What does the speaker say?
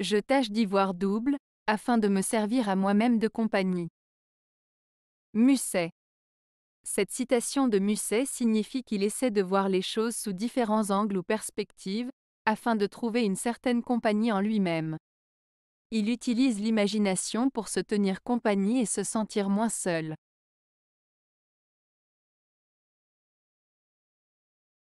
je tâche d'y voir double, afin de me servir à moi-même de compagnie. Musset. Cette citation de Musset signifie qu'il essaie de voir les choses sous différents angles ou perspectives, afin de trouver une certaine compagnie en lui-même. Il utilise l'imagination pour se tenir compagnie et se sentir moins seul.